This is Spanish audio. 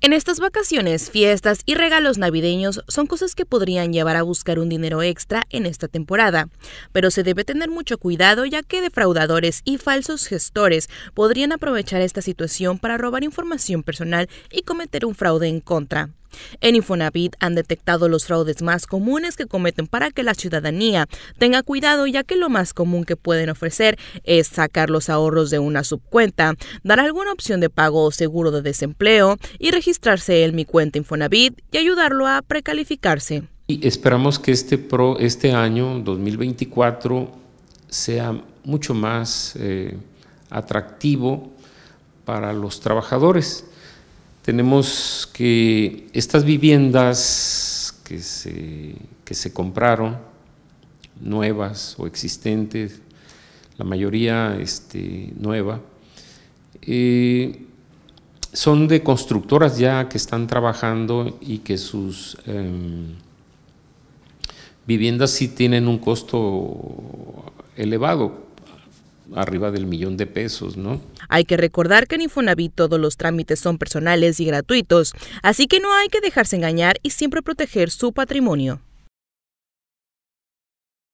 En estas vacaciones, fiestas y regalos navideños son cosas que podrían llevar a buscar un dinero extra en esta temporada, pero se debe tener mucho cuidado ya que defraudadores y falsos gestores podrían aprovechar esta situación para robar información personal y cometer un fraude en contra. En Infonavit han detectado los fraudes más comunes que cometen para que la ciudadanía tenga cuidado ya que lo más común que pueden ofrecer es sacar los ahorros de una subcuenta, dar alguna opción de pago o seguro de desempleo y registrarse en mi cuenta Infonavit y ayudarlo a precalificarse. Y esperamos que este, pro, este año 2024 sea mucho más eh, atractivo para los trabajadores tenemos que estas viviendas que se, que se compraron, nuevas o existentes, la mayoría este, nueva, eh, son de constructoras ya que están trabajando y que sus em, viviendas sí tienen un costo elevado, arriba del millón de pesos, ¿no? Hay que recordar que en Infonavit todos los trámites son personales y gratuitos, así que no hay que dejarse engañar y siempre proteger su patrimonio.